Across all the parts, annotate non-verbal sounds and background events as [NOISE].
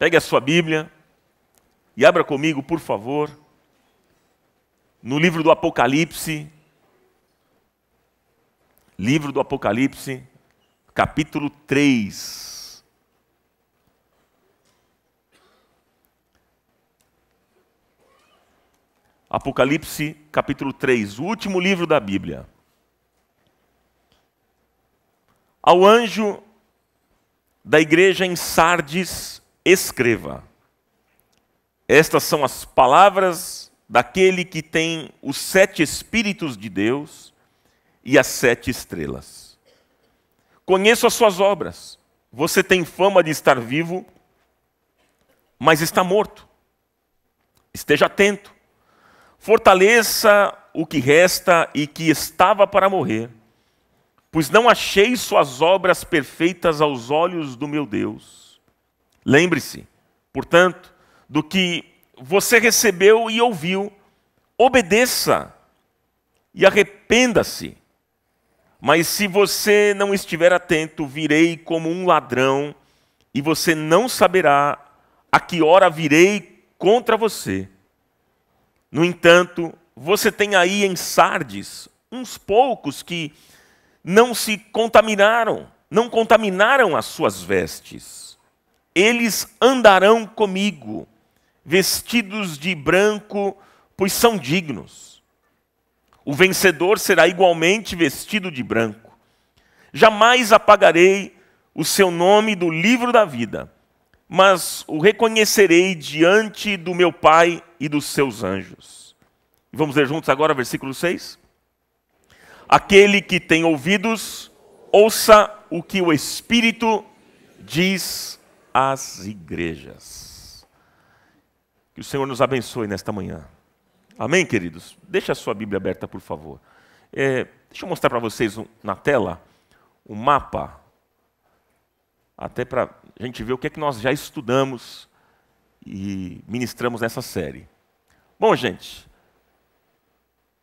Pegue a sua Bíblia e abra comigo, por favor, no livro do Apocalipse. Livro do Apocalipse, capítulo 3. Apocalipse, capítulo 3, o último livro da Bíblia. Ao anjo da igreja em Sardes, escreva. Estas são as palavras daquele que tem os sete Espíritos de Deus e as sete estrelas. Conheço as suas obras. Você tem fama de estar vivo, mas está morto. Esteja atento. Fortaleça o que resta e que estava para morrer, pois não achei suas obras perfeitas aos olhos do meu Deus. Lembre-se, portanto, do que você recebeu e ouviu, obedeça e arrependa-se. Mas se você não estiver atento, virei como um ladrão, e você não saberá a que hora virei contra você. No entanto, você tem aí em Sardes uns poucos que não se contaminaram, não contaminaram as suas vestes eles andarão comigo, vestidos de branco, pois são dignos. O vencedor será igualmente vestido de branco. Jamais apagarei o seu nome do livro da vida, mas o reconhecerei diante do meu Pai e dos seus anjos. Vamos ler juntos agora versículo 6? Aquele que tem ouvidos, ouça o que o Espírito diz as igrejas. Que o Senhor nos abençoe nesta manhã. Amém, queridos? Deixa a sua Bíblia aberta, por favor. É, deixa eu mostrar para vocês um, na tela um mapa, até para a gente ver o que é que nós já estudamos e ministramos nessa série. Bom, gente,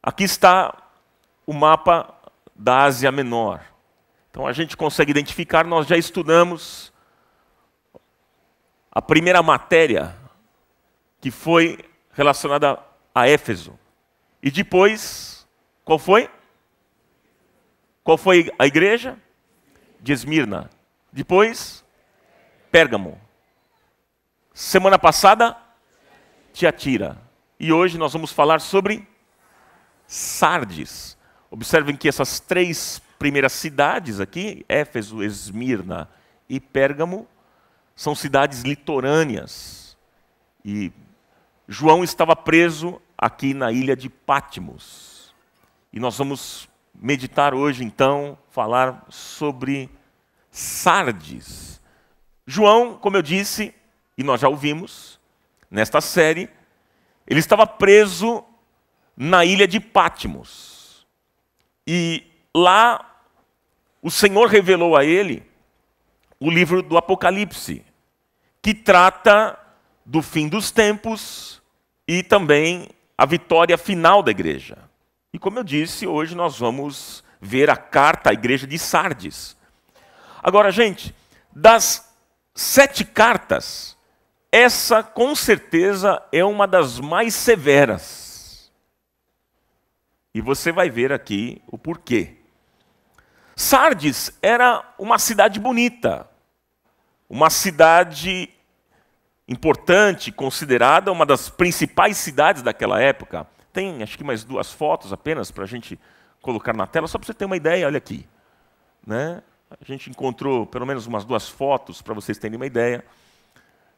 aqui está o mapa da Ásia Menor. Então a gente consegue identificar, nós já estudamos a primeira matéria que foi relacionada a Éfeso. E depois, qual foi? Qual foi a igreja? De Esmirna. Depois, Pérgamo. Semana passada, Tiatira. E hoje nós vamos falar sobre Sardes. Observem que essas três primeiras cidades aqui, Éfeso, Esmirna e Pérgamo, são cidades litorâneas. E João estava preso aqui na ilha de Patmos. E nós vamos meditar hoje, então, falar sobre Sardes. João, como eu disse, e nós já ouvimos nesta série, ele estava preso na ilha de Patmos. E lá o Senhor revelou a ele o livro do Apocalipse, que trata do fim dos tempos e também a vitória final da igreja. E como eu disse, hoje nós vamos ver a carta à igreja de Sardes. Agora, gente, das sete cartas, essa com certeza é uma das mais severas. E você vai ver aqui o porquê. Sardes era uma cidade bonita, uma cidade importante, considerada uma das principais cidades daquela época. Tem, acho que mais duas fotos apenas para a gente colocar na tela, só para você ter uma ideia, olha aqui. Né? A gente encontrou pelo menos umas duas fotos para vocês terem uma ideia.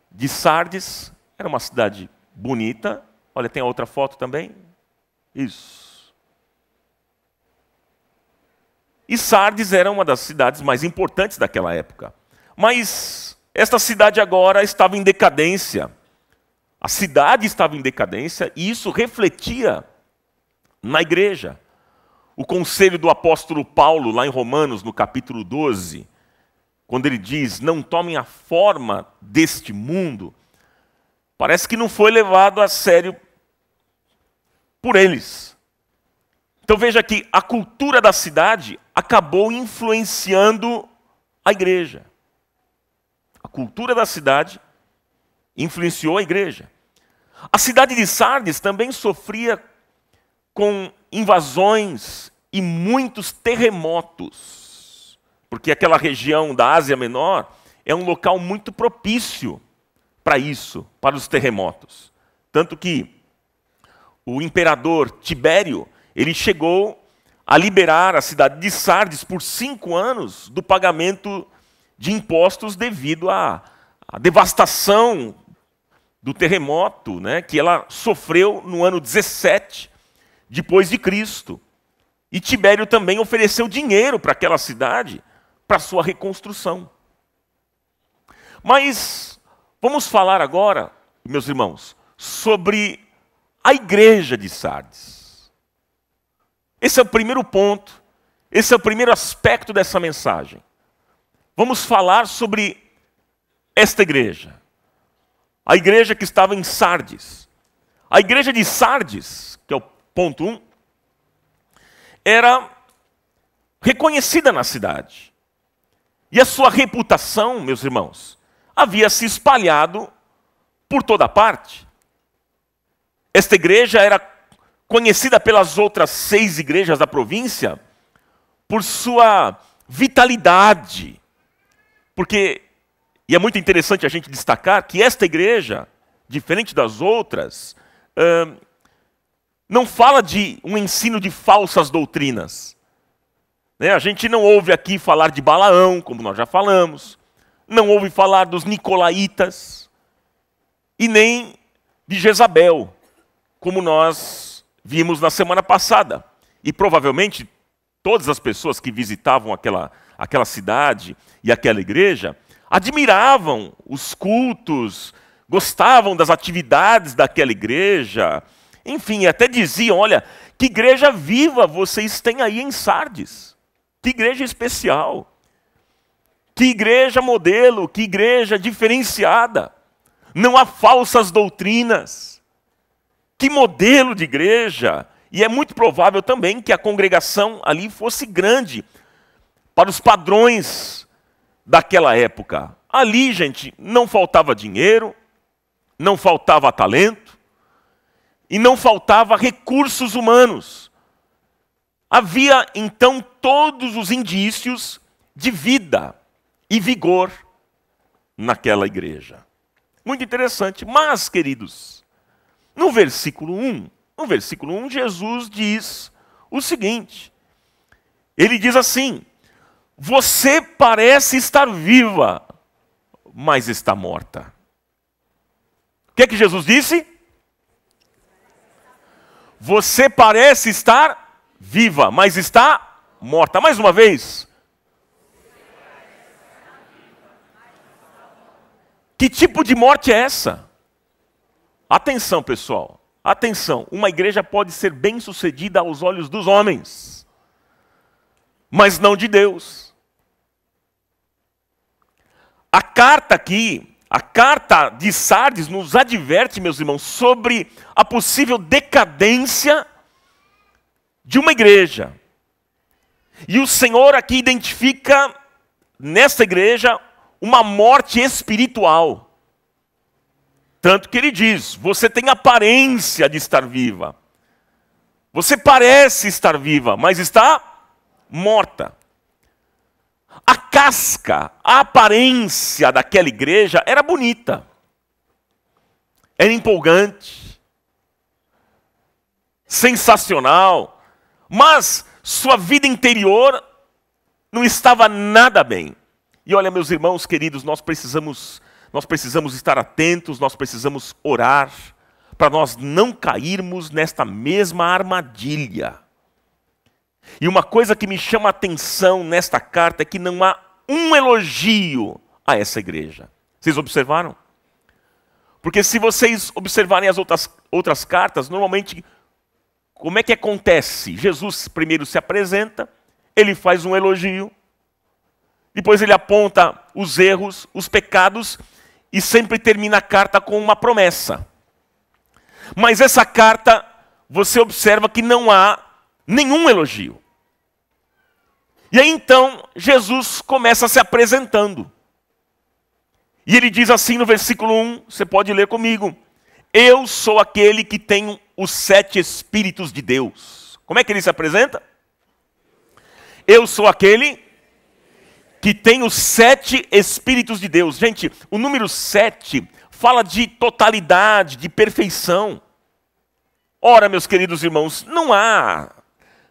De Sardes, era uma cidade bonita. Olha, tem a outra foto também. Isso. E Sardes era uma das cidades mais importantes daquela época. Mas esta cidade agora estava em decadência. A cidade estava em decadência e isso refletia na igreja. O conselho do apóstolo Paulo, lá em Romanos, no capítulo 12, quando ele diz: Não tomem a forma deste mundo, parece que não foi levado a sério por eles. Então veja que a cultura da cidade acabou influenciando a igreja. A cultura da cidade influenciou a igreja. A cidade de Sardes também sofria com invasões e muitos terremotos, porque aquela região da Ásia Menor é um local muito propício para isso, para os terremotos. Tanto que o imperador Tibério ele chegou a liberar a cidade de Sardes por cinco anos do pagamento de impostos devido à, à devastação do terremoto né, que ela sofreu no ano 17 depois de Cristo. E Tibério também ofereceu dinheiro para aquela cidade para sua reconstrução. Mas vamos falar agora, meus irmãos, sobre a igreja de Sardes. Esse é o primeiro ponto, esse é o primeiro aspecto dessa mensagem. Vamos falar sobre esta igreja. A igreja que estava em Sardes. A igreja de Sardes, que é o ponto 1, um, era reconhecida na cidade. E a sua reputação, meus irmãos, havia se espalhado por toda parte. Esta igreja era conhecida pelas outras seis igrejas da província por sua vitalidade. Porque, e é muito interessante a gente destacar que esta igreja, diferente das outras, hum, não fala de um ensino de falsas doutrinas. Né? A gente não ouve aqui falar de Balaão, como nós já falamos, não ouve falar dos Nicolaitas, e nem de Jezabel, como nós vimos na semana passada. E provavelmente todas as pessoas que visitavam aquela, aquela cidade e aquela igreja admiravam os cultos, gostavam das atividades daquela igreja, enfim, até diziam: olha, que igreja viva vocês têm aí em Sardes, que igreja especial, que igreja modelo, que igreja diferenciada. Não há falsas doutrinas, que modelo de igreja! E é muito provável também que a congregação ali fosse grande para os padrões daquela época. Ali, gente, não faltava dinheiro, não faltava talento e não faltava recursos humanos. Havia então todos os indícios de vida e vigor naquela igreja. Muito interessante, mas, queridos, no versículo 1, no versículo 1, Jesus diz o seguinte: Ele diz assim: Você parece estar viva, mas está morta. O que é que Jesus disse? Você parece estar viva, mas está morta. Mais uma vez. Que tipo de morte é essa? Atenção, pessoal. Atenção, uma igreja pode ser bem-sucedida aos olhos dos homens, mas não de Deus. A carta aqui, a carta de Sardes nos adverte, meus irmãos, sobre a possível decadência de uma igreja. E o Senhor aqui identifica nessa igreja uma morte espiritual. Tanto que ele diz: Você tem aparência de estar viva. Você parece estar viva, mas está morta. A casca, a aparência daquela igreja era bonita, era empolgante, sensacional, mas sua vida interior não estava nada bem. E olha, meus irmãos queridos, nós precisamos nós precisamos estar atentos, nós precisamos orar, para nós não cairmos nesta mesma armadilha. E uma coisa que me chama a atenção nesta carta é que não há um elogio a essa igreja. Vocês observaram? Porque se vocês observarem as outras, outras cartas, normalmente, como é que acontece? Jesus primeiro se apresenta, ele faz um elogio, depois ele aponta os erros, os pecados, e sempre termina a carta com uma promessa. Mas essa carta, você observa que não há nenhum elogio. E aí então, Jesus começa se apresentando. E ele diz assim no versículo 1, você pode ler comigo: Eu sou aquele que tem os sete Espíritos de Deus. Como é que ele se apresenta? Eu sou aquele que tem os sete Espíritos de Deus. Gente, o número sete fala de totalidade, de perfeição. Ora, meus queridos irmãos, não há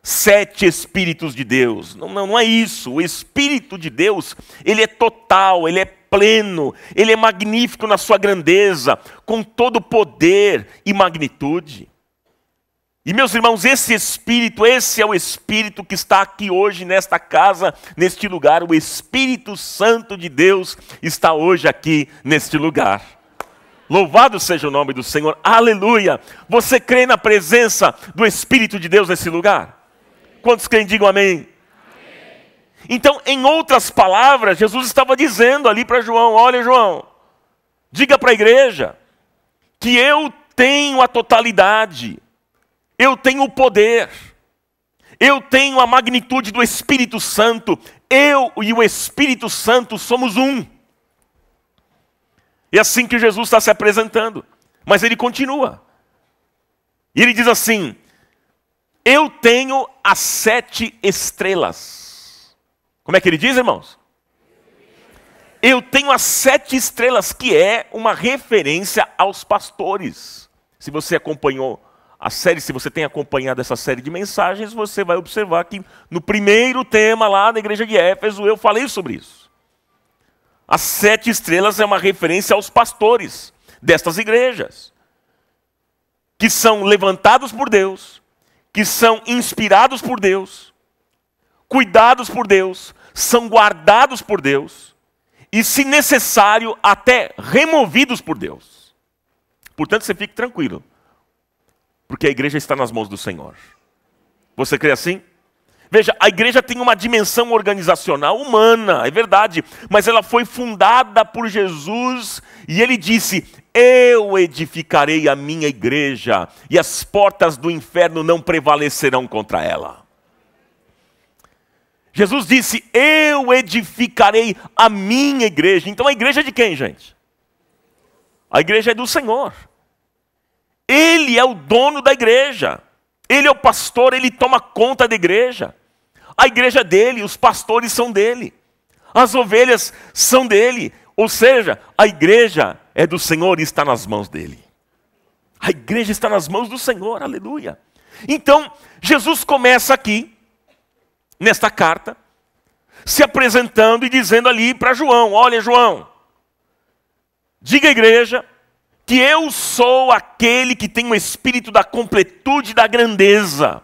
sete Espíritos de Deus. Não, não, não é isso. O Espírito de Deus, ele é total, ele é pleno, ele é magnífico na sua grandeza, com todo poder e magnitude. E meus irmãos, esse espírito, esse é o espírito que está aqui hoje nesta casa, neste lugar. O Espírito Santo de Deus está hoje aqui neste lugar. Louvado seja o nome do Senhor. Aleluia. Você crê na presença do Espírito de Deus nesse lugar? Quantos creem digam amém? Então, em outras palavras, Jesus estava dizendo ali para João: Olha, João, diga para a igreja que eu tenho a totalidade eu tenho o poder, eu tenho a magnitude do Espírito Santo, eu e o Espírito Santo somos um. E é assim que Jesus está se apresentando, mas ele continua. E ele diz assim: Eu tenho as sete estrelas. Como é que ele diz, irmãos? Eu tenho as sete estrelas, que é uma referência aos pastores. Se você acompanhou a série, se você tem acompanhado essa série de mensagens, você vai observar que no primeiro tema lá na igreja de Éfeso eu falei sobre isso. As sete estrelas é uma referência aos pastores destas igrejas, que são levantados por Deus, que são inspirados por Deus, cuidados por Deus, são guardados por Deus e, se necessário, até removidos por Deus. Portanto, você fique tranquilo porque a igreja está nas mãos do Senhor. Você crê assim? Veja, a igreja tem uma dimensão organizacional humana, é verdade, mas ela foi fundada por Jesus e ele disse: Eu edificarei a minha igreja e as portas do inferno não prevalecerão contra ela. Jesus disse: Eu edificarei a minha igreja. Então a igreja é de quem, gente? A igreja é do Senhor. Ele é o dono da igreja. Ele é o pastor, ele toma conta da igreja. A igreja é dele, os pastores são dele. As ovelhas são dele. Ou seja, a igreja é do Senhor e está nas mãos dele. A igreja está nas mãos do Senhor, aleluia. Então, Jesus começa aqui, nesta carta, se apresentando e dizendo ali para João: Olha, João, diga à igreja que eu sou aquele que tem o espírito da completude e da grandeza.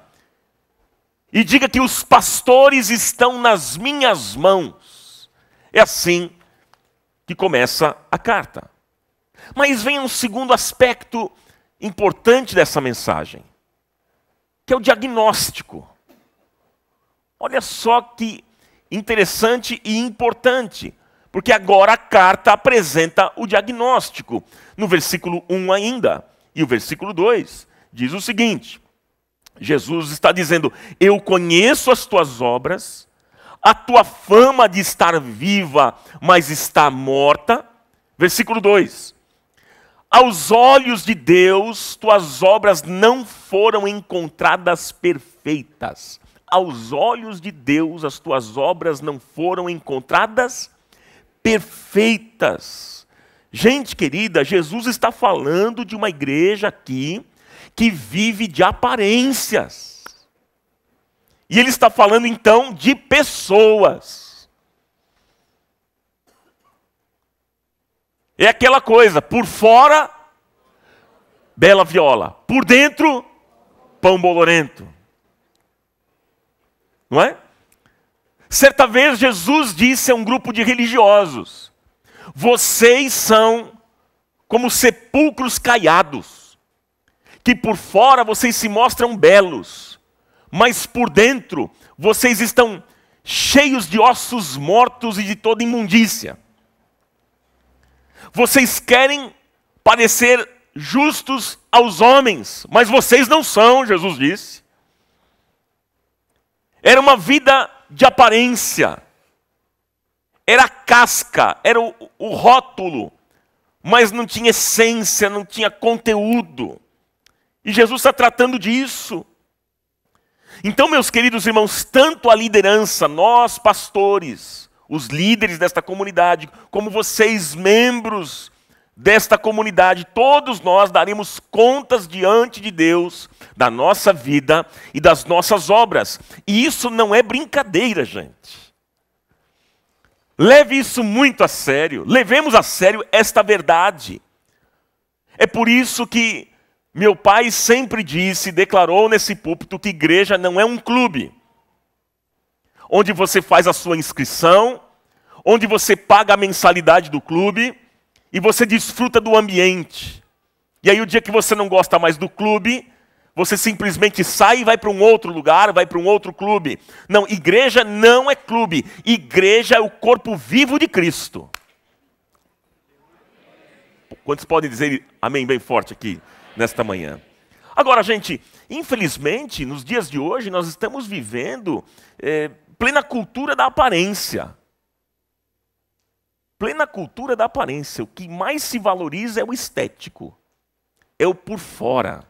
E diga que os pastores estão nas minhas mãos. É assim que começa a carta. Mas vem um segundo aspecto importante dessa mensagem, que é o diagnóstico. Olha só que interessante e importante. Porque agora a carta apresenta o diagnóstico. No versículo 1 ainda, e o versículo 2 diz o seguinte: Jesus está dizendo: Eu conheço as tuas obras, a tua fama de estar viva, mas está morta. Versículo 2: Aos olhos de Deus, tuas obras não foram encontradas perfeitas. Aos olhos de Deus, as tuas obras não foram encontradas perfeitas. Gente querida, Jesus está falando de uma igreja aqui que vive de aparências. E ele está falando então de pessoas. É aquela coisa, por fora, bela viola, por dentro, pão bolorento. Não é? Certa vez Jesus disse a um grupo de religiosos: Vocês são como sepulcros caiados, que por fora vocês se mostram belos, mas por dentro vocês estão cheios de ossos mortos e de toda imundícia. Vocês querem parecer justos aos homens, mas vocês não são, Jesus disse. Era uma vida de aparência, era a casca, era o, o rótulo, mas não tinha essência, não tinha conteúdo. E Jesus está tratando disso. Então, meus queridos irmãos, tanto a liderança, nós pastores, os líderes desta comunidade, como vocês, membros desta comunidade, todos nós daremos contas diante de Deus da nossa vida e das nossas obras. E isso não é brincadeira, gente. Leve isso muito a sério, levemos a sério esta verdade. É por isso que meu pai sempre disse, declarou nesse púlpito, que igreja não é um clube, onde você faz a sua inscrição, onde você paga a mensalidade do clube e você desfruta do ambiente. E aí o dia que você não gosta mais do clube, você simplesmente sai e vai para um outro lugar, vai para um outro clube. Não, igreja não é clube. Igreja é o corpo vivo de Cristo. Quantos podem dizer amém bem forte aqui nesta manhã? Agora, gente, infelizmente, nos dias de hoje, nós estamos vivendo é, plena cultura da aparência plena cultura da aparência, o que mais se valoriza é o estético, é o por fora.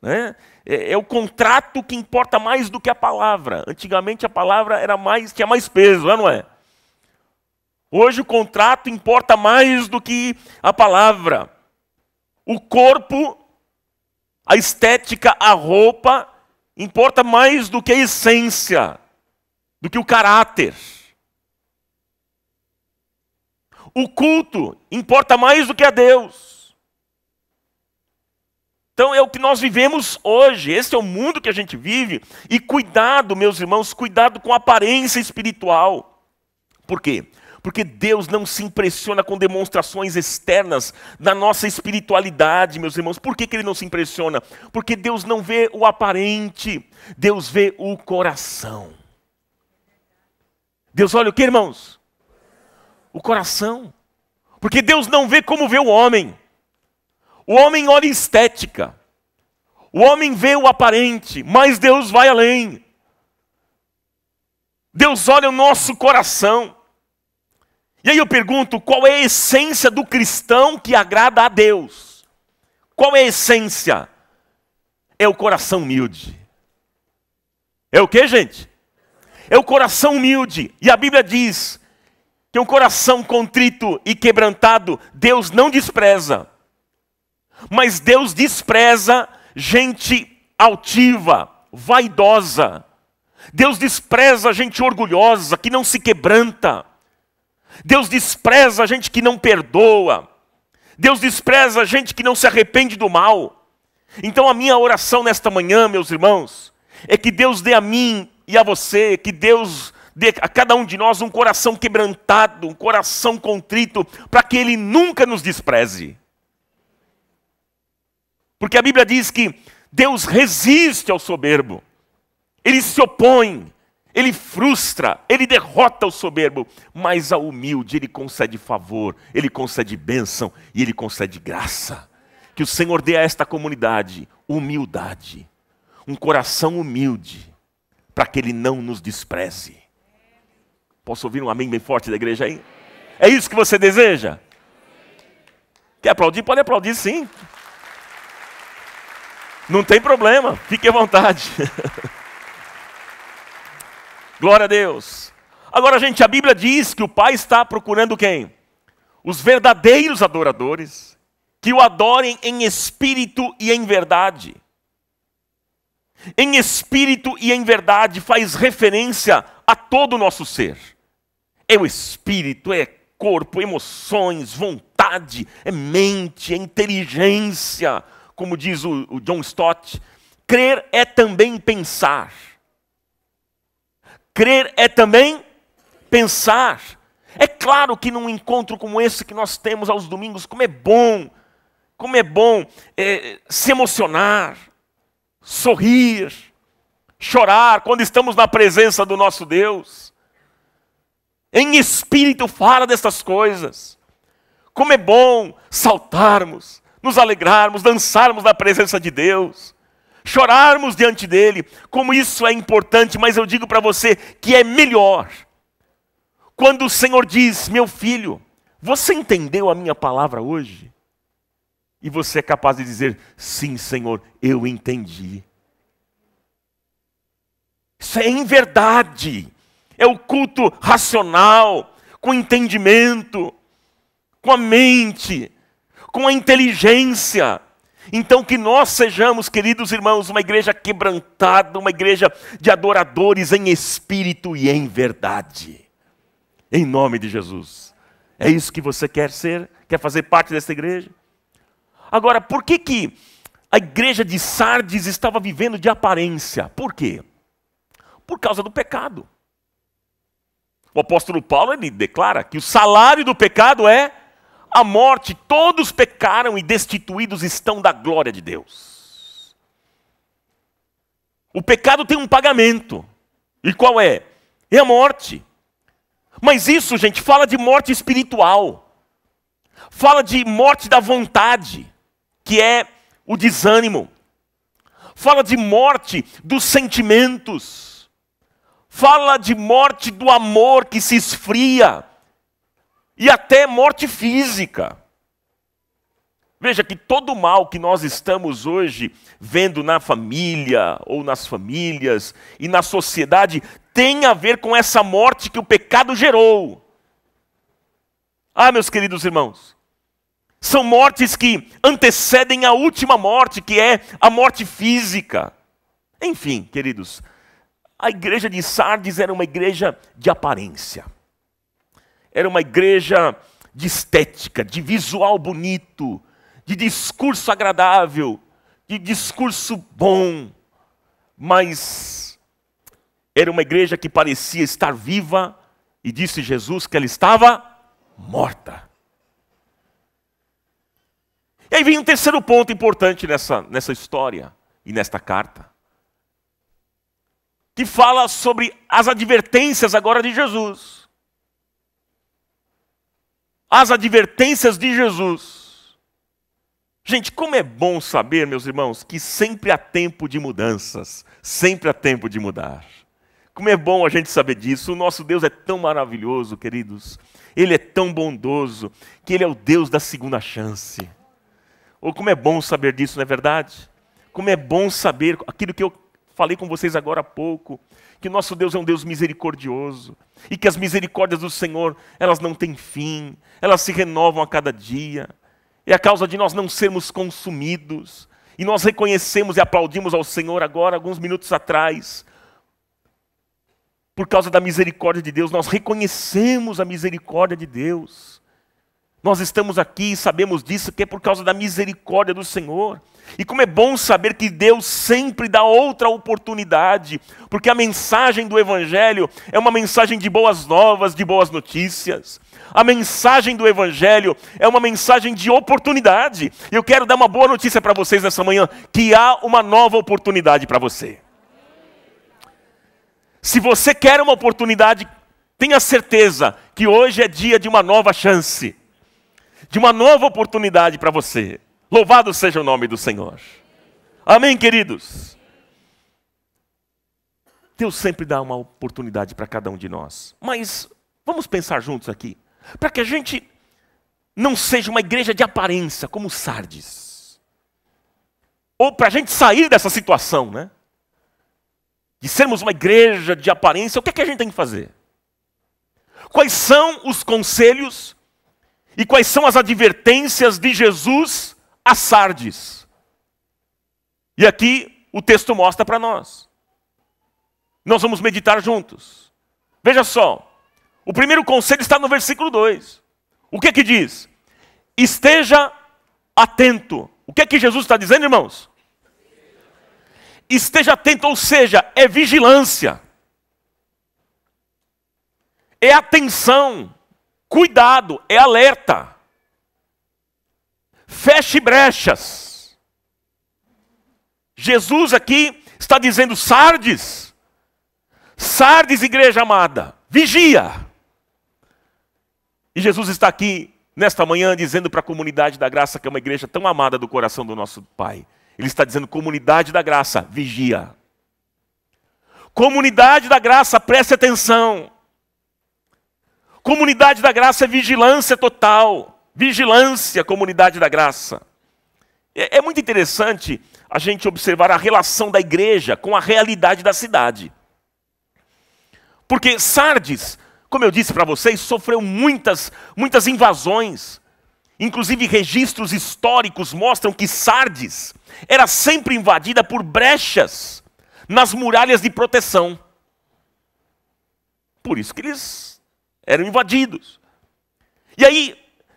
Né? É, é, o contrato que importa mais do que a palavra. Antigamente a palavra era mais, tinha mais peso, né, não é? Hoje o contrato importa mais do que a palavra. O corpo, a estética, a roupa importa mais do que a essência, do que o caráter. O culto importa mais do que a Deus. Então é o que nós vivemos hoje, esse é o mundo que a gente vive, e cuidado, meus irmãos, cuidado com a aparência espiritual. Por quê? Porque Deus não se impressiona com demonstrações externas da nossa espiritualidade, meus irmãos. Por que, que Ele não se impressiona? Porque Deus não vê o aparente, Deus vê o coração. Deus olha o que, irmãos? o coração. Porque Deus não vê como vê o homem. O homem olha estética. O homem vê o aparente, mas Deus vai além. Deus olha o nosso coração. E aí eu pergunto: qual é a essência do cristão que agrada a Deus? Qual é a essência? É o coração humilde. É o que, gente? É o coração humilde. E a Bíblia diz: que um coração contrito e quebrantado Deus não despreza. Mas Deus despreza gente altiva, vaidosa. Deus despreza gente orgulhosa, que não se quebranta. Deus despreza gente que não perdoa. Deus despreza gente que não se arrepende do mal. Então a minha oração nesta manhã, meus irmãos, é que Deus dê a mim e a você, que Deus dê a cada um de nós um coração quebrantado, um coração contrito, para que Ele nunca nos despreze. Porque a Bíblia diz que Deus resiste ao soberbo, Ele se opõe, Ele frustra, Ele derrota o soberbo, mas ao humilde Ele concede favor, Ele concede bênção e Ele concede graça. Que o Senhor dê a esta comunidade humildade, um coração humilde, para que Ele não nos despreze. Posso ouvir um amém bem forte da igreja aí? É isso que você deseja? Quer aplaudir? Pode aplaudir sim. Não tem problema, fique à vontade. [LAUGHS] Glória a Deus. Agora, gente, a Bíblia diz que o Pai está procurando quem? Os verdadeiros adoradores, que o adorem em espírito e em verdade. Em espírito e em verdade faz referência a todo o nosso ser é o espírito, é corpo, é emoções, vontade, é mente, é inteligência. Como diz o, o John Stott, crer é também pensar. Crer é também pensar. É claro que num encontro como esse que nós temos aos domingos, como é bom, como é bom é, se emocionar, sorrir, chorar quando estamos na presença do nosso Deus. Em espírito fala destas coisas. Como é bom saltarmos, nos alegrarmos, dançarmos na presença de Deus, chorarmos diante dele. Como isso é importante, mas eu digo para você que é melhor. Quando o Senhor diz: "Meu filho, você entendeu a minha palavra hoje?" E você é capaz de dizer: "Sim, Senhor, eu entendi." Isso é em verdade é o culto racional, com entendimento, com a mente, com a inteligência. Então, que nós sejamos, queridos irmãos, uma igreja quebrantada, uma igreja de adoradores em espírito e em verdade. Em nome de Jesus. É isso que você quer ser? Quer fazer parte dessa igreja? Agora, por que, que a igreja de Sardes estava vivendo de aparência? Por quê? Por causa do pecado. O apóstolo Paulo ele declara que o salário do pecado é a morte. Todos pecaram e destituídos estão da glória de Deus. O pecado tem um pagamento. E qual é? É a morte. Mas isso, gente, fala de morte espiritual. Fala de morte da vontade, que é o desânimo. Fala de morte dos sentimentos fala de morte do amor que se esfria e até morte física. Veja que todo o mal que nós estamos hoje vendo na família ou nas famílias e na sociedade tem a ver com essa morte que o pecado gerou. Ah, meus queridos irmãos, são mortes que antecedem a última morte, que é a morte física. Enfim, queridos, a igreja de Sardes era uma igreja de aparência, era uma igreja de estética, de visual bonito, de discurso agradável, de discurso bom, mas era uma igreja que parecia estar viva e disse Jesus que ela estava morta. E aí vem um terceiro ponto importante nessa, nessa história e nesta carta que fala sobre as advertências agora de Jesus. As advertências de Jesus. Gente, como é bom saber, meus irmãos, que sempre há tempo de mudanças, sempre há tempo de mudar. Como é bom a gente saber disso. O nosso Deus é tão maravilhoso, queridos. Ele é tão bondoso que ele é o Deus da segunda chance. Ou oh, como é bom saber disso, não é verdade? Como é bom saber aquilo que eu falei com vocês agora há pouco, que nosso Deus é um Deus misericordioso e que as misericórdias do Senhor, elas não têm fim, elas se renovam a cada dia. É a causa de nós não sermos consumidos. E nós reconhecemos e aplaudimos ao Senhor agora, alguns minutos atrás, por causa da misericórdia de Deus, nós reconhecemos a misericórdia de Deus. Nós estamos aqui e sabemos disso que é por causa da misericórdia do Senhor. E como é bom saber que Deus sempre dá outra oportunidade, porque a mensagem do Evangelho é uma mensagem de boas novas, de boas notícias. A mensagem do Evangelho é uma mensagem de oportunidade. Eu quero dar uma boa notícia para vocês nessa manhã: que há uma nova oportunidade para você. Se você quer uma oportunidade, tenha certeza que hoje é dia de uma nova chance de uma nova oportunidade para você. Louvado seja o nome do Senhor. Amém, queridos? Deus sempre dá uma oportunidade para cada um de nós. Mas vamos pensar juntos aqui. Para que a gente não seja uma igreja de aparência, como Sardes. Ou para a gente sair dessa situação, né? De sermos uma igreja de aparência, o que, é que a gente tem que fazer? Quais são os conselhos e quais são as advertências de Jesus a Sardes? E aqui o texto mostra para nós. Nós vamos meditar juntos. Veja só, o primeiro conselho está no versículo 2. O que é que diz? Esteja atento. O que é que Jesus está dizendo, irmãos? Esteja atento, ou seja, é vigilância, é atenção Cuidado, é alerta. Feche brechas. Jesus aqui está dizendo: Sardes, Sardes, igreja amada, vigia. E Jesus está aqui nesta manhã dizendo para a comunidade da graça, que é uma igreja tão amada do coração do nosso Pai. Ele está dizendo: comunidade da graça, vigia. Comunidade da graça, preste atenção. Comunidade da graça é vigilância total. Vigilância, comunidade da graça. É, é muito interessante a gente observar a relação da igreja com a realidade da cidade. Porque Sardes, como eu disse para vocês, sofreu muitas, muitas invasões. Inclusive, registros históricos mostram que Sardes era sempre invadida por brechas nas muralhas de proteção. Por isso que eles eram invadidos. E aí,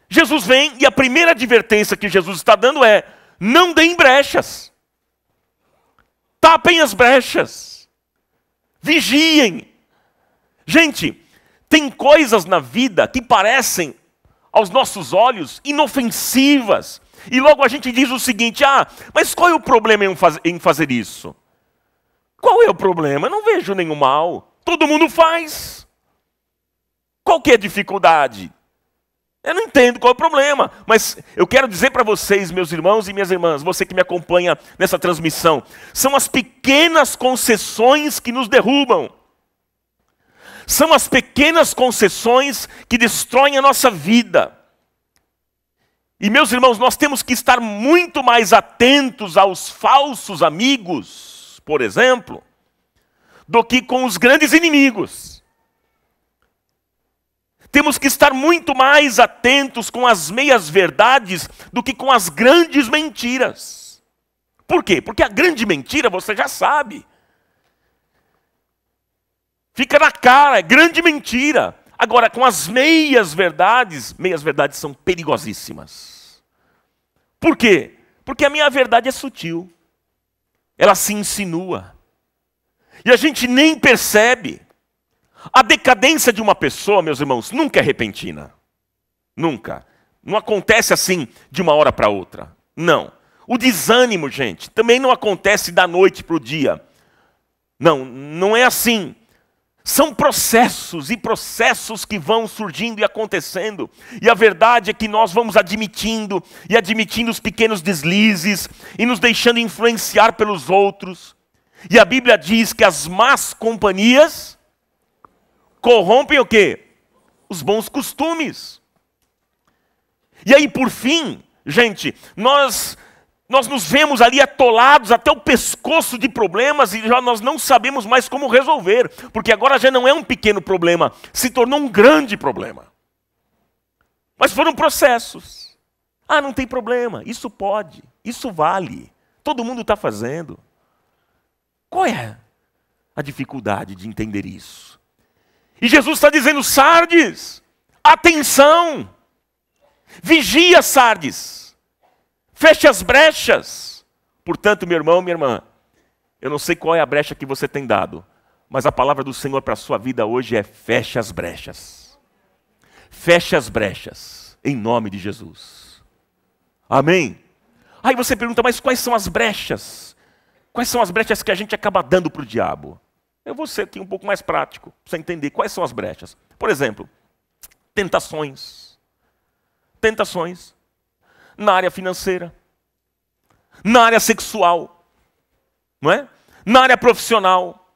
Jesus vem e a primeira advertência que Jesus está dando é: não deem brechas, tapem as brechas, vigiem. Gente, tem coisas na vida que parecem, aos nossos olhos, inofensivas. E logo a gente diz o seguinte: ah, mas qual é o problema em, faz em fazer isso? Qual é o problema? Eu não vejo nenhum mal. Todo mundo faz. Qual que é a dificuldade? Eu não entendo qual é o problema, mas eu quero dizer para vocês, meus irmãos e minhas irmãs, você que me acompanha nessa transmissão, são as pequenas concessões que nos derrubam. São as pequenas concessões que destroem a nossa vida. E meus irmãos, nós temos que estar muito mais atentos aos falsos amigos, por exemplo, do que com os grandes inimigos. Temos que estar muito mais atentos com as meias verdades do que com as grandes mentiras. Por quê? Porque a grande mentira você já sabe. Fica na cara, é grande mentira. Agora, com as meias verdades, meias verdades são perigosíssimas. Por quê? Porque a minha verdade é sutil. Ela se insinua. E a gente nem percebe. A decadência de uma pessoa, meus irmãos, nunca é repentina. Nunca. Não acontece assim de uma hora para outra. Não. O desânimo, gente, também não acontece da noite para o dia. Não, não é assim. São processos e processos que vão surgindo e acontecendo. E a verdade é que nós vamos admitindo e admitindo os pequenos deslizes e nos deixando influenciar pelos outros. E a Bíblia diz que as más companhias corrompem o quê? Os bons costumes. E aí, por fim, gente, nós nós nos vemos ali atolados até o pescoço de problemas e já nós não sabemos mais como resolver, porque agora já não é um pequeno problema, se tornou um grande problema. Mas foram processos. Ah, não tem problema, isso pode, isso vale, todo mundo está fazendo. Qual é a dificuldade de entender isso? E Jesus está dizendo: Sardes, atenção, vigia, Sardes, feche as brechas. Portanto, meu irmão, minha irmã, eu não sei qual é a brecha que você tem dado, mas a palavra do Senhor para a sua vida hoje é: feche as brechas. Feche as brechas, em nome de Jesus. Amém? Aí você pergunta, mas quais são as brechas? Quais são as brechas que a gente acaba dando para o diabo? eu vou ser aqui um pouco mais prático, para você entender quais são as brechas. Por exemplo, tentações. Tentações na área financeira, na área sexual, não é? na área profissional,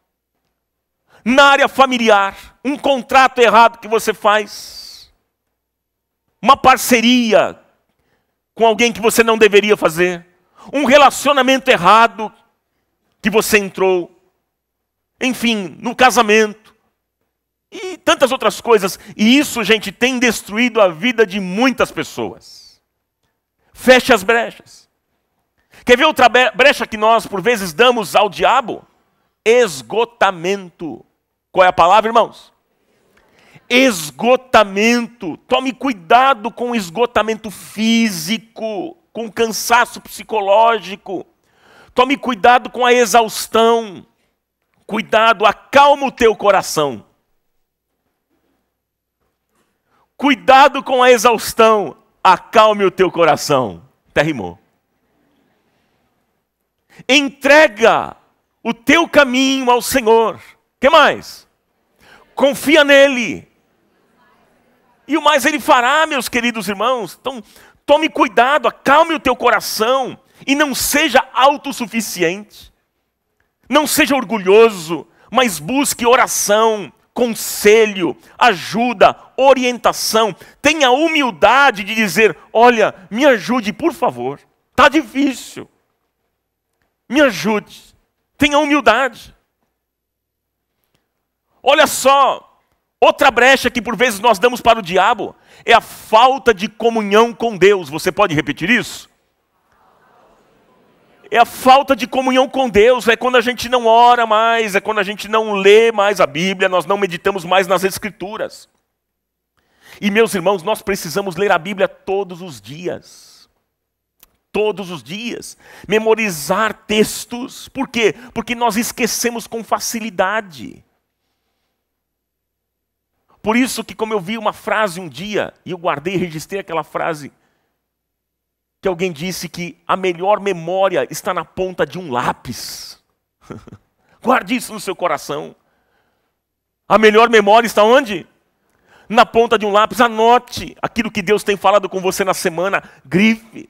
na área familiar, um contrato errado que você faz, uma parceria com alguém que você não deveria fazer, um relacionamento errado que você entrou enfim, no casamento e tantas outras coisas. E isso, gente, tem destruído a vida de muitas pessoas. Feche as brechas. Quer ver outra brecha que nós, por vezes, damos ao diabo? Esgotamento. Qual é a palavra, irmãos? Esgotamento. Tome cuidado com o esgotamento físico, com o cansaço psicológico. Tome cuidado com a exaustão. Cuidado, acalma o teu coração. Cuidado com a exaustão, acalme o teu coração. Até rimou. Entrega o teu caminho ao Senhor. que mais? Confia nele. E o mais ele fará, meus queridos irmãos. Então, tome cuidado, acalme o teu coração e não seja autossuficiente. Não seja orgulhoso, mas busque oração, conselho, ajuda, orientação. Tenha humildade de dizer: Olha, me ajude, por favor. Está difícil. Me ajude. Tenha humildade. Olha só, outra brecha que por vezes nós damos para o diabo é a falta de comunhão com Deus. Você pode repetir isso? é a falta de comunhão com Deus, é quando a gente não ora mais, é quando a gente não lê mais a Bíblia, nós não meditamos mais nas Escrituras. E meus irmãos, nós precisamos ler a Bíblia todos os dias. Todos os dias. Memorizar textos. Por quê? Porque nós esquecemos com facilidade. Por isso que, como eu vi uma frase um dia, e eu guardei e registrei aquela frase que alguém disse que a melhor memória está na ponta de um lápis. [LAUGHS] Guarde isso no seu coração. A melhor memória está onde? Na ponta de um lápis. Anote aquilo que Deus tem falado com você na semana. Grife.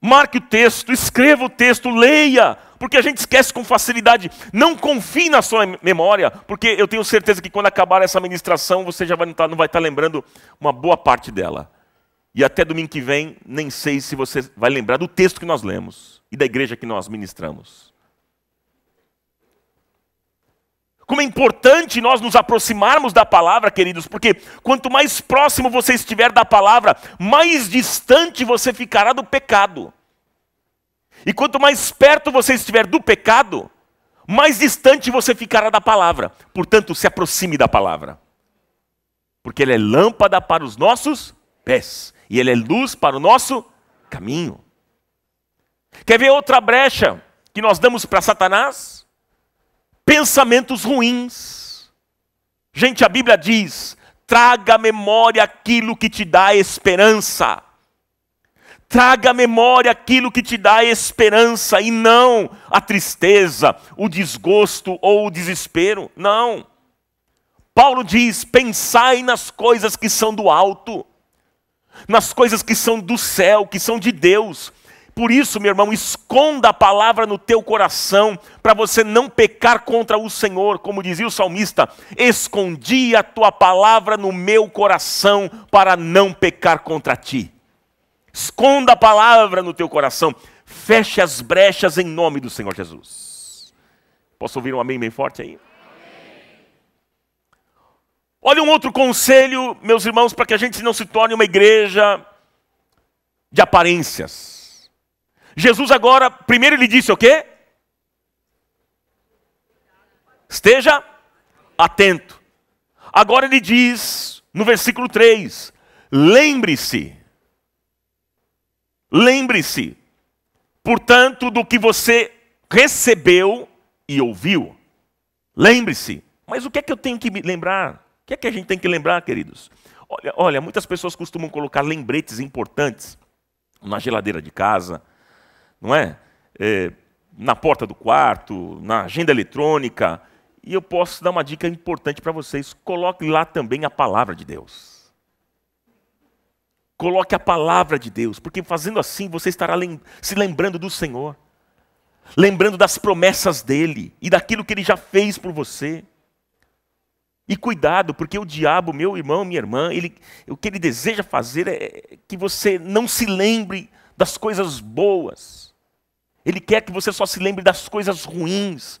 Marque o texto, escreva o texto, leia, porque a gente esquece com facilidade. Não confie na sua memória, porque eu tenho certeza que quando acabar essa ministração, você já vai, não, tá, não vai estar tá lembrando uma boa parte dela. E até domingo que vem, nem sei se você vai lembrar do texto que nós lemos e da igreja que nós ministramos. Como é importante nós nos aproximarmos da palavra, queridos, porque quanto mais próximo você estiver da palavra, mais distante você ficará do pecado. E quanto mais perto você estiver do pecado, mais distante você ficará da palavra. Portanto, se aproxime da palavra, porque ela é lâmpada para os nossos pés e ele é luz para o nosso caminho. Quer ver outra brecha que nós damos para Satanás? Pensamentos ruins. Gente, a Bíblia diz: traga à memória aquilo que te dá esperança. Traga à memória aquilo que te dá esperança e não a tristeza, o desgosto ou o desespero. Não. Paulo diz: pensai nas coisas que são do alto nas coisas que são do céu, que são de Deus. Por isso, meu irmão, esconda a palavra no teu coração, para você não pecar contra o Senhor, como dizia o salmista: escondi a tua palavra no meu coração, para não pecar contra ti. Esconda a palavra no teu coração, feche as brechas em nome do Senhor Jesus. Posso ouvir um amém bem forte aí? Olha um outro conselho, meus irmãos, para que a gente não se torne uma igreja de aparências. Jesus agora, primeiro ele disse o quê? Esteja atento. Agora ele diz, no versículo 3, lembre-se, lembre-se, portanto, do que você recebeu e ouviu. Lembre-se. Mas o que é que eu tenho que me lembrar? O que é que a gente tem que lembrar, queridos? Olha, olha, muitas pessoas costumam colocar lembretes importantes na geladeira de casa, não é? é na porta do quarto, na agenda eletrônica. E eu posso dar uma dica importante para vocês: coloque lá também a palavra de Deus. Coloque a palavra de Deus, porque fazendo assim você estará lem se lembrando do Senhor, lembrando das promessas dele e daquilo que ele já fez por você. E cuidado, porque o diabo, meu irmão, minha irmã, ele, o que ele deseja fazer é que você não se lembre das coisas boas. Ele quer que você só se lembre das coisas ruins.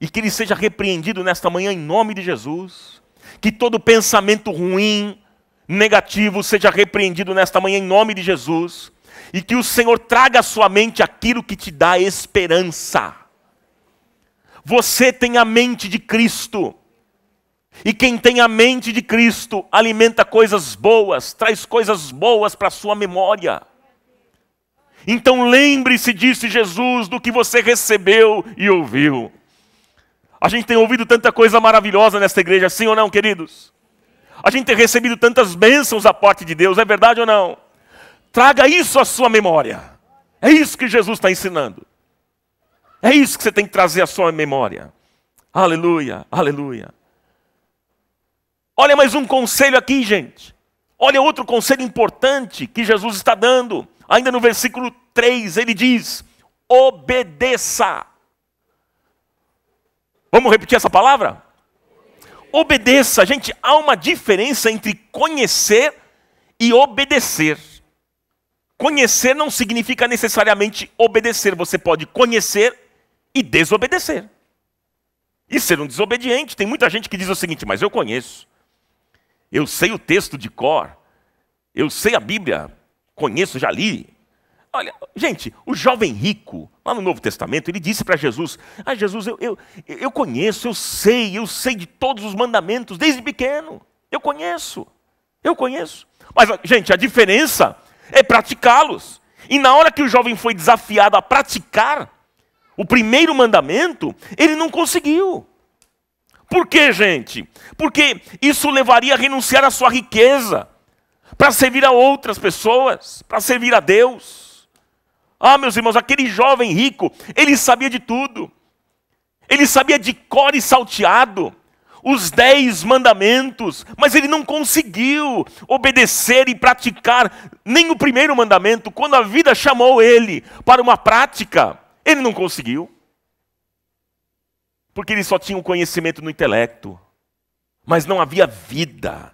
E que ele seja repreendido nesta manhã em nome de Jesus. Que todo pensamento ruim, negativo, seja repreendido nesta manhã em nome de Jesus. E que o Senhor traga à sua mente aquilo que te dá esperança. Você tem a mente de Cristo. E quem tem a mente de Cristo alimenta coisas boas, traz coisas boas para a sua memória. Então lembre-se, disse Jesus, do que você recebeu e ouviu. A gente tem ouvido tanta coisa maravilhosa nesta igreja, sim ou não, queridos? A gente tem recebido tantas bênçãos da parte de Deus, é verdade ou não? Traga isso à sua memória. É isso que Jesus está ensinando. É isso que você tem que trazer à sua memória. Aleluia, aleluia. Olha mais um conselho aqui, gente. Olha outro conselho importante que Jesus está dando. Ainda no versículo 3, ele diz: obedeça. Vamos repetir essa palavra? Obedeça. Gente, há uma diferença entre conhecer e obedecer. Conhecer não significa necessariamente obedecer. Você pode conhecer e desobedecer. E ser um desobediente. Tem muita gente que diz o seguinte: mas eu conheço eu sei o texto de cor, eu sei a Bíblia, conheço, já li. Olha, gente, o jovem rico, lá no Novo Testamento, ele disse para Jesus: Ah, Jesus, eu, eu, eu conheço, eu sei, eu sei de todos os mandamentos desde pequeno. Eu conheço, eu conheço. Mas, gente, a diferença é praticá-los. E na hora que o jovem foi desafiado a praticar o primeiro mandamento, ele não conseguiu. Por quê, gente? Porque isso levaria a renunciar à sua riqueza para servir a outras pessoas, para servir a Deus. Ah, meus irmãos, aquele jovem rico, ele sabia de tudo. Ele sabia de cor e salteado os dez mandamentos, mas ele não conseguiu obedecer e praticar nem o primeiro mandamento. Quando a vida chamou ele para uma prática, ele não conseguiu porque eles só tinham conhecimento no intelecto, mas não havia vida,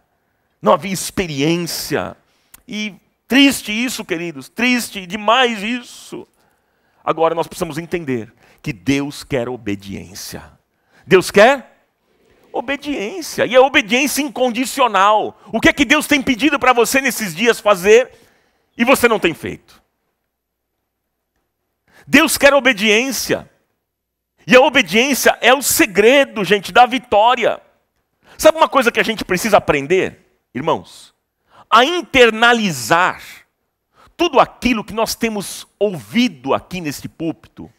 não havia experiência. E triste isso, queridos, triste demais isso. Agora nós precisamos entender que Deus quer obediência. Deus quer obediência, e é obediência incondicional. O que é que Deus tem pedido para você nesses dias fazer e você não tem feito? Deus quer obediência. E a obediência é o segredo, gente, da vitória. Sabe uma coisa que a gente precisa aprender, irmãos? A internalizar tudo aquilo que nós temos ouvido aqui neste púlpito,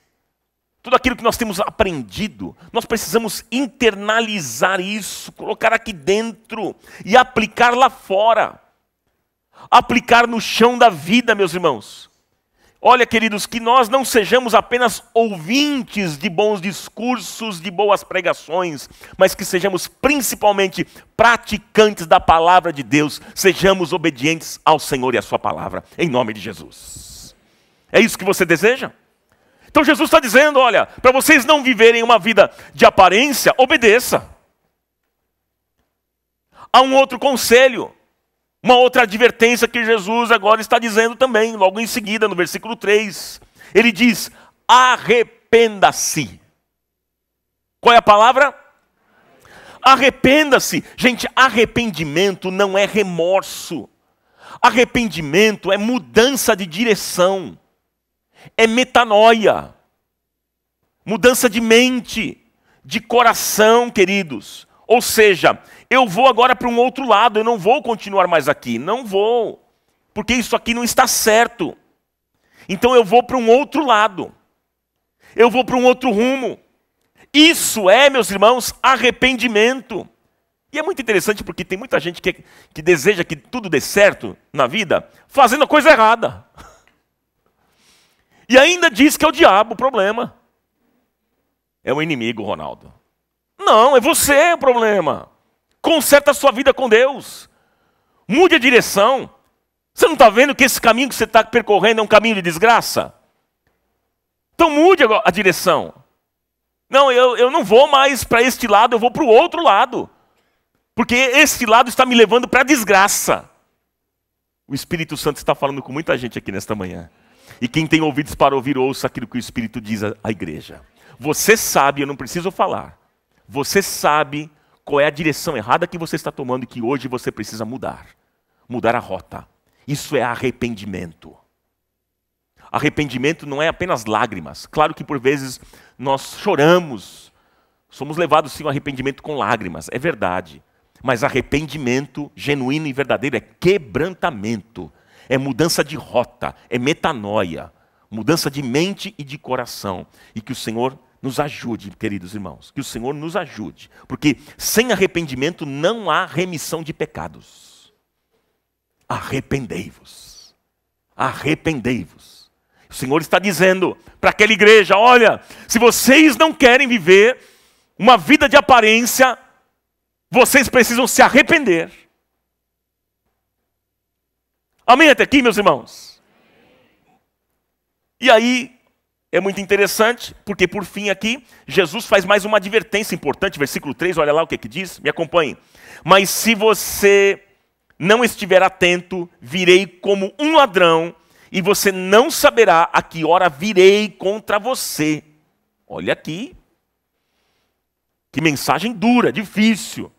tudo aquilo que nós temos aprendido, nós precisamos internalizar isso, colocar aqui dentro e aplicar lá fora. Aplicar no chão da vida, meus irmãos. Olha, queridos, que nós não sejamos apenas ouvintes de bons discursos, de boas pregações, mas que sejamos principalmente praticantes da palavra de Deus, sejamos obedientes ao Senhor e à Sua palavra, em nome de Jesus. É isso que você deseja? Então Jesus está dizendo: olha, para vocês não viverem uma vida de aparência, obedeça. Há um outro conselho uma outra advertência que Jesus agora está dizendo também, logo em seguida, no versículo 3. Ele diz: arrependa-se. Qual é a palavra? Arrependa-se. Gente, arrependimento não é remorso. Arrependimento é mudança de direção. É metanoia. Mudança de mente, de coração, queridos. Ou seja, eu vou agora para um outro lado, eu não vou continuar mais aqui, não vou, porque isso aqui não está certo. Então eu vou para um outro lado, eu vou para um outro rumo. Isso é, meus irmãos, arrependimento. E é muito interessante porque tem muita gente que, que deseja que tudo dê certo na vida, fazendo a coisa errada. [LAUGHS] E ainda diz que é o diabo o problema. É o inimigo, Ronaldo. Não, é você o problema. Conserta a sua vida com Deus. Mude a direção. Você não está vendo que esse caminho que você está percorrendo é um caminho de desgraça? Então mude a direção. Não, eu, eu não vou mais para este lado, eu vou para o outro lado. Porque este lado está me levando para a desgraça. O Espírito Santo está falando com muita gente aqui nesta manhã. E quem tem ouvidos para ouvir, ouça aquilo que o Espírito diz à igreja. Você sabe, eu não preciso falar. Você sabe qual é a direção errada que você está tomando e que hoje você precisa mudar. Mudar a rota. Isso é arrependimento. Arrependimento não é apenas lágrimas. Claro que por vezes nós choramos, somos levados sim ao arrependimento com lágrimas, é verdade. Mas arrependimento genuíno e verdadeiro é quebrantamento, é mudança de rota, é metanoia, mudança de mente e de coração. E que o Senhor nos ajude, queridos irmãos, que o Senhor nos ajude, porque sem arrependimento não há remissão de pecados. Arrependei-vos. Arrependei-vos. O Senhor está dizendo para aquela igreja: olha, se vocês não querem viver uma vida de aparência, vocês precisam se arrepender. Amém até aqui, meus irmãos? E aí, é muito interessante, porque por fim aqui, Jesus faz mais uma advertência importante, versículo 3, olha lá o que, que diz, me acompanhe. Mas se você não estiver atento, virei como um ladrão, e você não saberá a que hora virei contra você. Olha aqui. Que mensagem dura, difícil.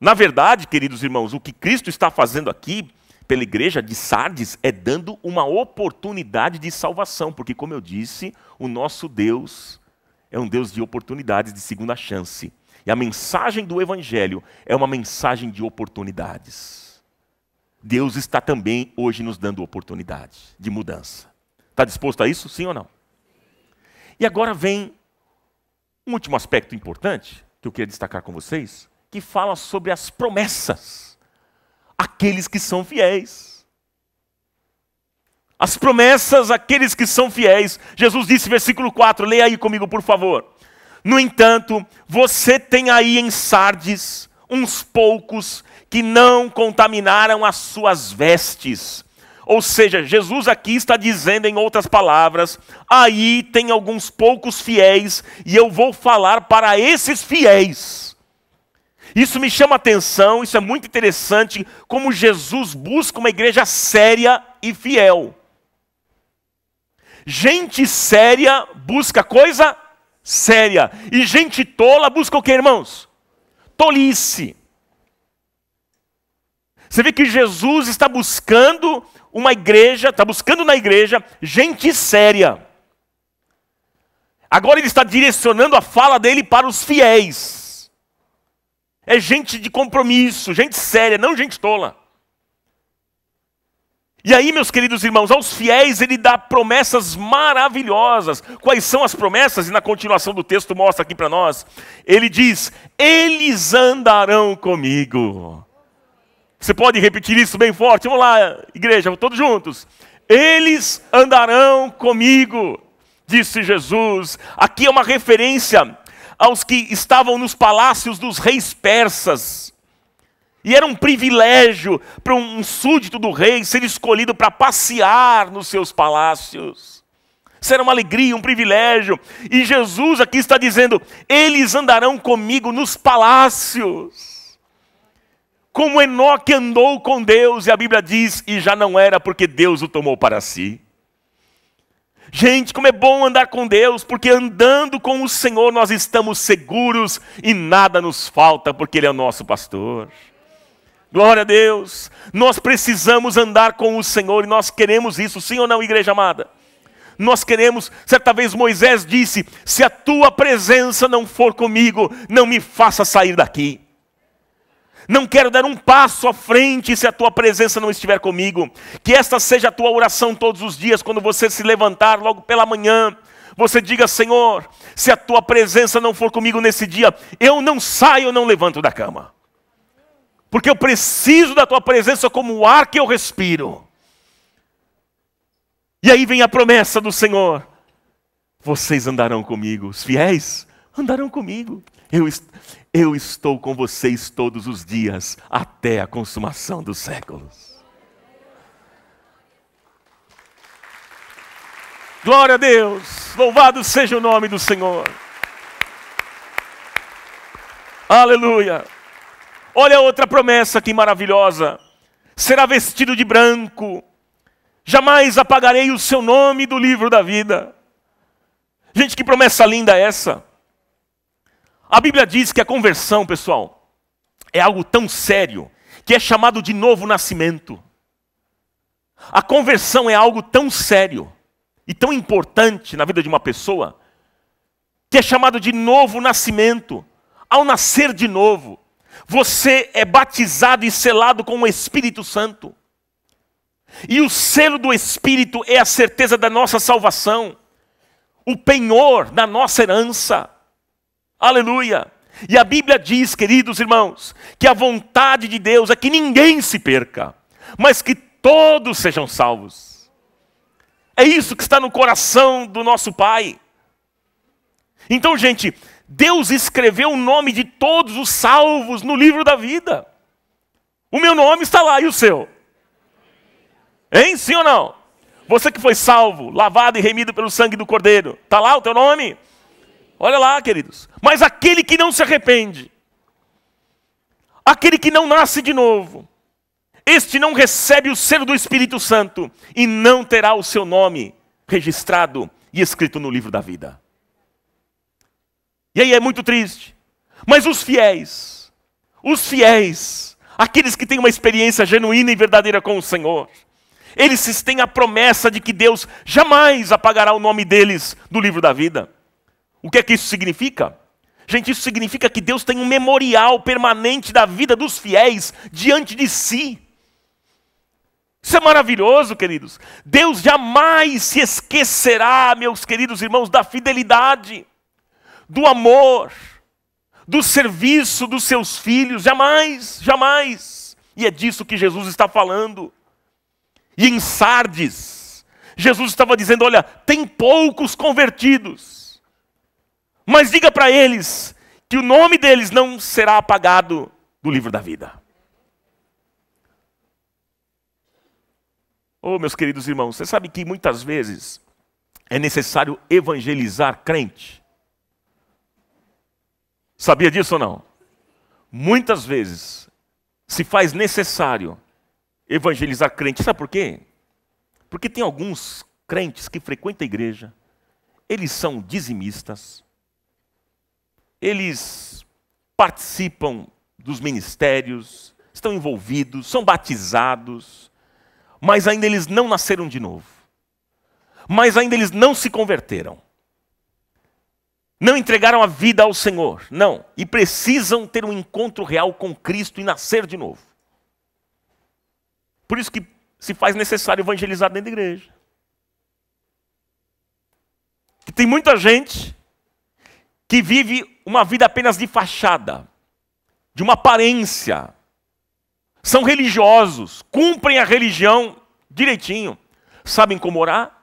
Na verdade, queridos irmãos, o que Cristo está fazendo aqui pela igreja de Sardes é dando uma oportunidade de salvação, porque, como eu disse, o nosso Deus é um Deus de oportunidades, de segunda chance. E a mensagem do Evangelho é uma mensagem de oportunidades. Deus está também hoje nos dando oportunidade de mudança. Está disposto a isso, sim ou não? E agora vem um último aspecto importante que eu queria destacar com vocês, que fala sobre as promessas aqueles que são fiéis. As promessas Aqueles que são fiéis. Jesus disse, versículo 4, leia aí comigo, por favor. No entanto, você tem aí em Sardes uns poucos que não contaminaram as suas vestes. Ou seja, Jesus aqui está dizendo, em outras palavras, aí tem alguns poucos fiéis, e eu vou falar para esses fiéis isso me chama atenção, isso é muito interessante, como Jesus busca uma igreja séria e fiel. Gente séria busca coisa séria. E gente tola busca o que, irmãos? Tolice. Você vê que Jesus está buscando uma igreja, está buscando na igreja gente séria. Agora ele está direcionando a fala dele para os fiéis. É gente de compromisso, gente séria, não gente tola. E aí, meus queridos irmãos, aos fiéis ele dá promessas maravilhosas. Quais são as promessas? E na continuação do texto mostra aqui para nós. Ele diz: Eles andarão comigo. Você pode repetir isso bem forte? Vamos lá, igreja, todos juntos. Eles andarão comigo, disse Jesus. Aqui é uma referência aos que estavam nos palácios dos reis persas. E era um privilégio para um súdito do rei ser escolhido para passear nos seus palácios. Isso era uma alegria, um privilégio. E Jesus aqui está dizendo: eles andarão comigo nos palácios. Como Enoque andou com Deus, e a Bíblia diz: e já não era porque Deus o tomou para si. Gente, como é bom andar com Deus, porque andando com o Senhor nós estamos seguros e nada nos falta, porque Ele é o nosso pastor. Glória a Deus, nós precisamos andar com o Senhor e nós queremos isso, sim ou não, igreja amada? Nós queremos, certa vez Moisés disse: Se a tua presença não for comigo, não me faça sair daqui. Não quero dar um passo à frente se a tua presença não estiver comigo. Que esta seja a tua oração todos os dias, quando você se levantar logo pela manhã. Você diga, Senhor, se a tua presença não for comigo nesse dia, eu não saio, eu não levanto da cama. Porque eu preciso da tua presença como o ar que eu respiro. E aí vem a promessa do Senhor: vocês andarão comigo, os fiéis andarão comigo. Eu, eu estou com vocês todos os dias, até a consumação dos séculos. Glória a Deus, louvado seja o nome do Senhor. Aleluia. Olha outra promessa que maravilhosa. Será vestido de branco. Jamais apagarei o seu nome do livro da vida. Gente, que promessa linda é essa. A Bíblia diz que a conversão, pessoal, é algo tão sério que é chamado de novo nascimento. A conversão é algo tão sério e tão importante na vida de uma pessoa que é chamado de novo nascimento. Ao nascer de novo, você é batizado e selado com o Espírito Santo. E o selo do Espírito é a certeza da nossa salvação, o penhor da nossa herança. Aleluia! E a Bíblia diz, queridos irmãos, que a vontade de Deus é que ninguém se perca, mas que todos sejam salvos. É isso que está no coração do nosso Pai. Então, gente, Deus escreveu o nome de todos os salvos no livro da vida. O meu nome está lá e o seu. Hein? Sim ou não? Você que foi salvo, lavado e remido pelo sangue do Cordeiro, está lá o teu nome? Olha lá, queridos. Mas aquele que não se arrepende, aquele que não nasce de novo, este não recebe o selo do Espírito Santo e não terá o seu nome registrado e escrito no livro da vida. E aí é muito triste. Mas os fiéis, os fiéis, aqueles que têm uma experiência genuína e verdadeira com o Senhor, eles têm a promessa de que Deus jamais apagará o nome deles do livro da vida. O que é que isso significa? Gente, isso significa que Deus tem um memorial permanente da vida dos fiéis diante de si. Isso é maravilhoso, queridos. Deus jamais se esquecerá, meus queridos irmãos, da fidelidade, do amor, do serviço dos seus filhos. Jamais, jamais. E é disso que Jesus está falando. E em Sardes, Jesus estava dizendo: olha, tem poucos convertidos mas diga para eles que o nome deles não será apagado do livro da vida. Oh, meus queridos irmãos, você sabe que muitas vezes é necessário evangelizar crente. Sabia disso ou não? Muitas vezes se faz necessário evangelizar crente. Sabe por quê? Porque tem alguns crentes que frequentam a igreja, eles são dizimistas, eles participam dos ministérios, estão envolvidos, são batizados, mas ainda eles não nasceram de novo. Mas ainda eles não se converteram. Não entregaram a vida ao Senhor, não. E precisam ter um encontro real com Cristo e nascer de novo. Por isso que se faz necessário evangelizar dentro da igreja. Que tem muita gente que vive uma vida apenas de fachada, de uma aparência. São religiosos, cumprem a religião direitinho, sabem como orar,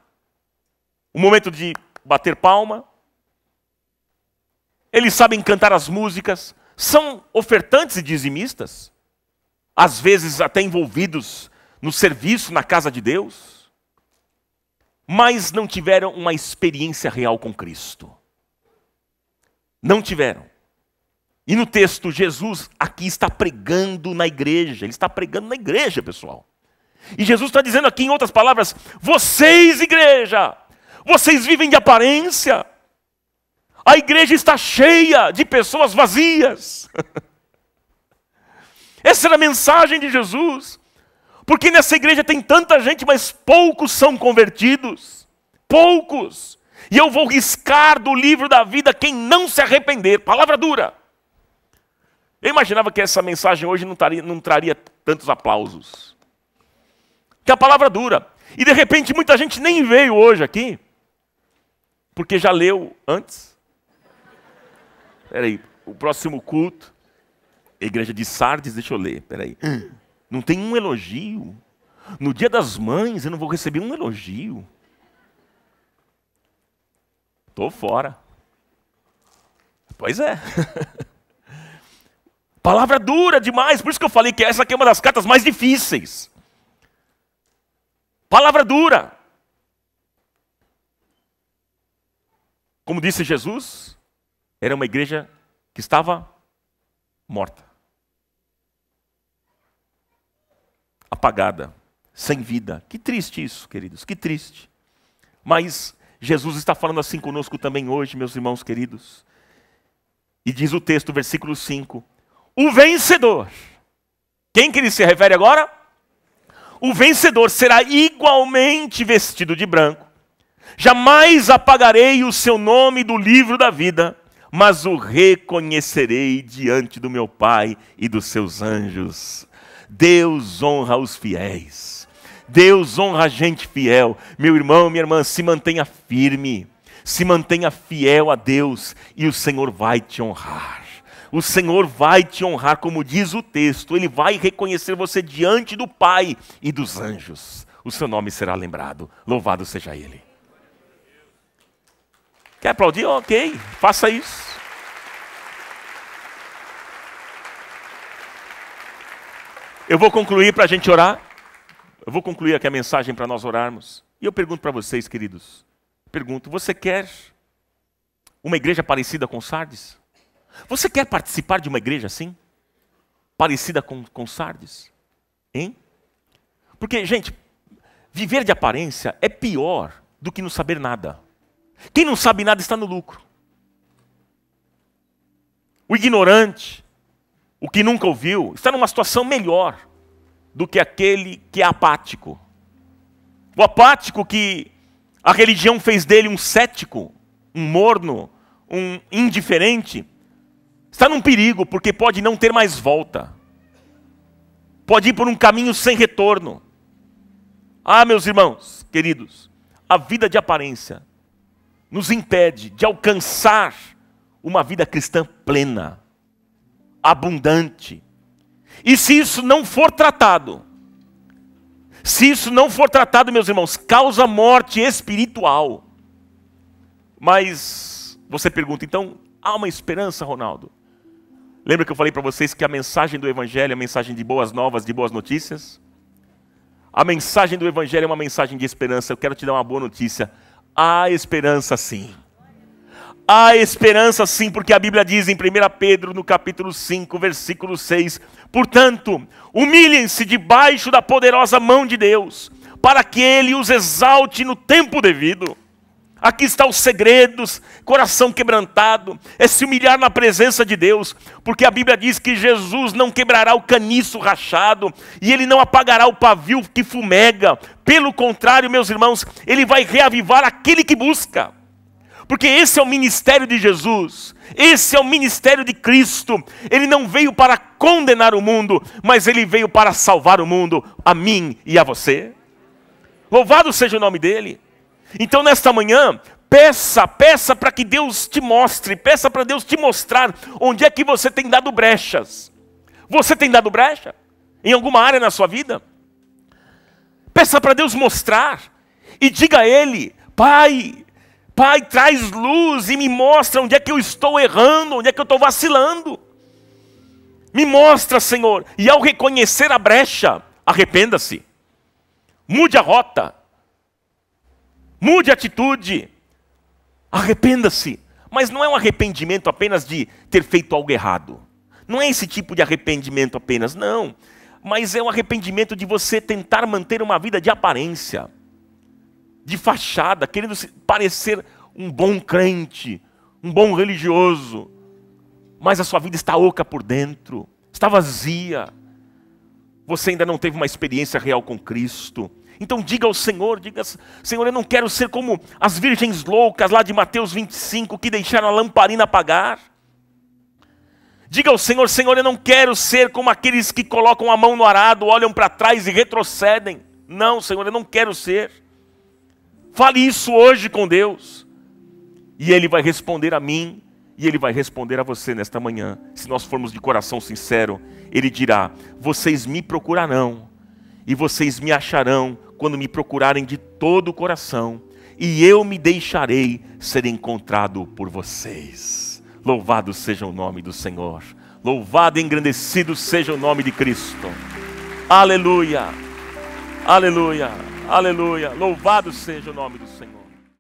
o momento de bater palma, eles sabem cantar as músicas, são ofertantes e dizimistas, às vezes até envolvidos no serviço na casa de Deus, mas não tiveram uma experiência real com Cristo. Não tiveram. E no texto, Jesus aqui está pregando na igreja. Ele está pregando na igreja, pessoal. E Jesus está dizendo aqui, em outras palavras, vocês, igreja, vocês vivem de aparência. A igreja está cheia de pessoas vazias. [LAUGHS] Essa era a mensagem de Jesus. Porque nessa igreja tem tanta gente, mas poucos são convertidos. Poucos e eu vou riscar do livro da vida quem não se arrepender. Palavra dura. Eu imaginava que essa mensagem hoje não, taria, não traria tantos aplausos. Que a palavra dura. E de repente muita gente nem veio hoje aqui, porque já leu antes. Peraí, o próximo culto, igreja de Sardes, deixa eu ler, peraí. Não tem um elogio. No dia das mães eu não vou receber um elogio. Tô fora. Pois é. [LAUGHS] Palavra dura demais, por isso que eu falei que essa aqui é uma das cartas mais difíceis. Palavra dura. Como disse Jesus, era uma igreja que estava morta. Apagada, sem vida. Que triste isso, queridos, que triste. Mas Jesus está falando assim conosco também hoje, meus irmãos queridos. E diz o texto, versículo 5: O vencedor, quem que ele se refere agora? O vencedor será igualmente vestido de branco. Jamais apagarei o seu nome do livro da vida, mas o reconhecerei diante do meu Pai e dos seus anjos. Deus honra os fiéis. Deus honra a gente fiel. Meu irmão, minha irmã, se mantenha firme, se mantenha fiel a Deus e o Senhor vai te honrar o Senhor vai te honrar, como diz o texto, ele vai reconhecer você diante do Pai e dos anjos. O seu nome será lembrado. Louvado seja ele. Quer aplaudir? Ok, faça isso. Eu vou concluir para a gente orar. Eu vou concluir aqui a mensagem para nós orarmos. E eu pergunto para vocês, queridos. Pergunto, você quer uma igreja parecida com Sardes? Você quer participar de uma igreja assim? Parecida com, com Sardes? Hein? Porque, gente, viver de aparência é pior do que não saber nada. Quem não sabe nada está no lucro. O ignorante, o que nunca ouviu, está numa situação melhor do que aquele que é apático. O apático que a religião fez dele um cético, um morno, um indiferente, está num perigo, porque pode não ter mais volta. Pode ir por um caminho sem retorno. Ah, meus irmãos, queridos, a vida de aparência nos impede de alcançar uma vida cristã plena, abundante, e se isso não for tratado, se isso não for tratado, meus irmãos, causa morte espiritual. Mas você pergunta, então, há uma esperança, Ronaldo? Lembra que eu falei para vocês que a mensagem do Evangelho é a mensagem de boas novas, de boas notícias? A mensagem do Evangelho é uma mensagem de esperança. Eu quero te dar uma boa notícia. Há esperança sim. Há esperança sim, porque a Bíblia diz em 1 Pedro, no capítulo 5, versículo 6, Portanto, humilhem-se debaixo da poderosa mão de Deus, para que Ele os exalte no tempo devido. Aqui está os segredos, coração quebrantado, é se humilhar na presença de Deus, porque a Bíblia diz que Jesus não quebrará o caniço rachado e ele não apagará o pavio que fumega. Pelo contrário, meus irmãos, ele vai reavivar aquele que busca. Porque esse é o ministério de Jesus. Esse é o ministério de Cristo. Ele não veio para condenar o mundo, mas ele veio para salvar o mundo, a mim e a você. Louvado seja o nome dele. Então, nesta manhã, peça, peça para que Deus te mostre, peça para Deus te mostrar onde é que você tem dado brechas. Você tem dado brecha em alguma área na sua vida? Peça para Deus mostrar e diga a Ele: Pai, Pai, traz luz e me mostra onde é que eu estou errando, onde é que eu estou vacilando. Me mostra, Senhor. E ao reconhecer a brecha, arrependa-se. Mude a rota. Mude a atitude. Arrependa-se. Mas não é um arrependimento apenas de ter feito algo errado. Não é esse tipo de arrependimento apenas, não. Mas é um arrependimento de você tentar manter uma vida de aparência de fachada, querendo parecer um bom crente, um bom religioso, mas a sua vida está oca por dentro, está vazia. Você ainda não teve uma experiência real com Cristo. Então diga ao Senhor, diga, Senhor, eu não quero ser como as virgens loucas lá de Mateus 25 que deixaram a lamparina apagar. Diga ao Senhor, Senhor, eu não quero ser como aqueles que colocam a mão no arado, olham para trás e retrocedem. Não, Senhor, eu não quero ser. Fale isso hoje com Deus. E Ele vai responder a mim e Ele vai responder a você nesta manhã. Se nós formos de coração sincero, Ele dirá: Vocês me procurarão e vocês me acharão quando me procurarem de todo o coração, e eu me deixarei ser encontrado por vocês. Louvado seja o nome do Senhor. Louvado e engrandecido seja o nome de Cristo. Aleluia. Aleluia. Aleluia. Louvado seja o nome do Senhor.